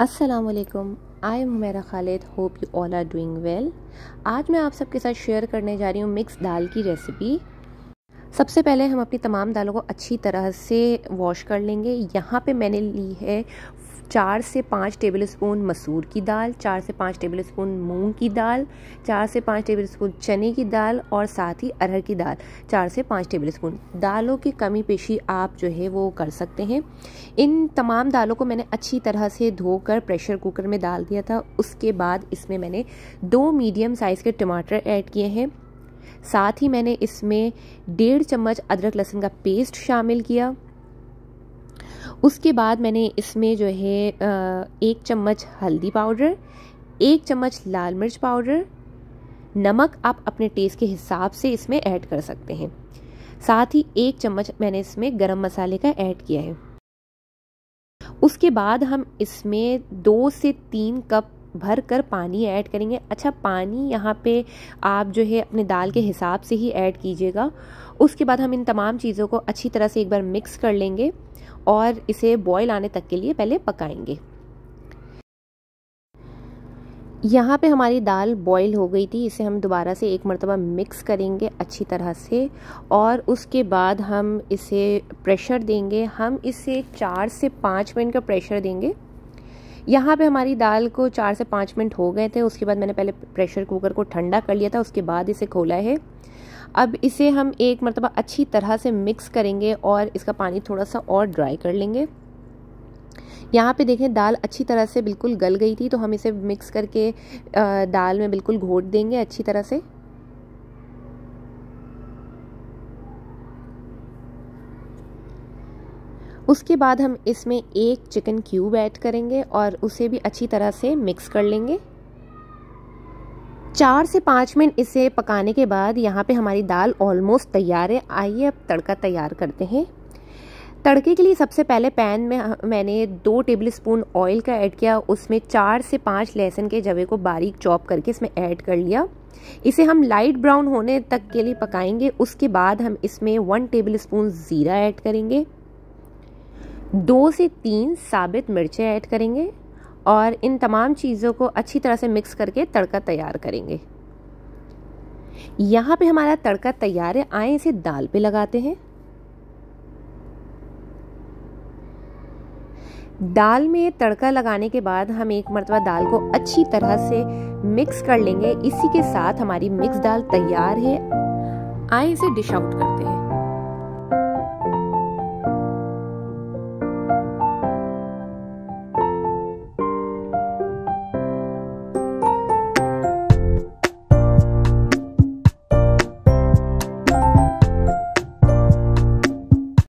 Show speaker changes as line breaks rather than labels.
असलकम I am Humaira Khalid hope you all are doing well आज मैं आप सबके साथ शेयर करने जा रही हूँ मिक्स दाल की रेसिपी सबसे पहले हम अपनी तमाम दालों को अच्छी तरह से वॉश कर लेंगे यहाँ पे मैंने ली है चार से पाँच टेबल स्पून मसूर की दाल चार से पाँच टेबल स्पून मूँग की दाल चार से पाँच टेबल स्पून चने की दाल और साथ ही अरहर की दाल चार से पाँच टेबल स्पून दालों की कमी पेशी आप जो है वो कर सकते हैं इन तमाम दालों को मैंने अच्छी तरह से धोकर प्रेशर कुकर में डाल दिया था उसके बाद इसमें मैंने दो मीडियम साइज़ के टमाटर ऐड किए हैं साथ ही मैंने इसमें डेढ़ चम्मच अदरक लहसुन का पेस्ट शामिल किया उसके बाद मैंने इसमें जो है एक चम्मच हल्दी पाउडर एक चम्मच लाल मिर्च पाउडर नमक आप अपने टेस्ट के हिसाब से इसमें ऐड कर सकते हैं साथ ही एक चम्मच मैंने इसमें गरम मसाले का ऐड किया है उसके बाद हम इसमें दो से तीन कप भर कर पानी ऐड करेंगे अच्छा पानी यहाँ पे आप जो है अपने दाल के हिसाब से ही ऐड कीजिएगा उसके बाद हम इन तमाम चीज़ों को अच्छी तरह से एक बार मिक्स कर लेंगे और इसे बॉयल आने तक के लिए पहले पकाएंगे यहाँ पे हमारी दाल बॉईल हो गई थी इसे हम दोबारा से एक मरतबा मिक्स करेंगे अच्छी तरह से और उसके बाद हम इसे प्रेशर देंगे हम इसे चार से पाँच मिनट का प्रेशर देंगे यहाँ पे हमारी दाल को चार से पाँच मिनट हो गए थे उसके बाद मैंने पहले प्रेशर कुकर को ठंडा कर लिया था उसके बाद इसे खोला है अब इसे हम एक मरतबा अच्छी तरह से मिक्स करेंगे और इसका पानी थोड़ा सा और ड्राई कर लेंगे यहाँ पे देखें दाल अच्छी तरह से बिल्कुल गल गई थी तो हम इसे मिक्स करके दाल में बिल्कुल घोट देंगे अच्छी तरह से उसके बाद हम इसमें एक चिकन क्यूब ऐड करेंगे और उसे भी अच्छी तरह से मिक्स कर लेंगे चार से पाँच मिनट इसे पकाने के बाद यहाँ पे हमारी दाल ऑलमोस्ट तैयार है आइए अब तड़का तैयार करते हैं तड़के के लिए सबसे पहले पैन में मैंने दो टेबल स्पून ऑयल का ऐड किया उसमें चार से पाँच लहसुन के जवे को बारीक चॉप करके इसमें ऐड कर लिया इसे हम लाइट ब्राउन होने तक के लिए पकाएंगे उसके बाद हम इसमें वन टेबल स्पून ज़ीरा ऐड करेंगे दो से तीन साबित मिर्चें ऐड करेंगे और इन तमाम चीज़ों को अच्छी तरह से मिक्स करके तड़का तैयार करेंगे यहाँ पे हमारा तड़का तैयार है आए इसे दाल पे लगाते हैं दाल में तड़का लगाने के बाद हम एक मरतबा दाल को अच्छी तरह से मिक्स कर लेंगे इसी के साथ हमारी मिक्स दाल तैयार है आए इसे डिश आउट करते हैं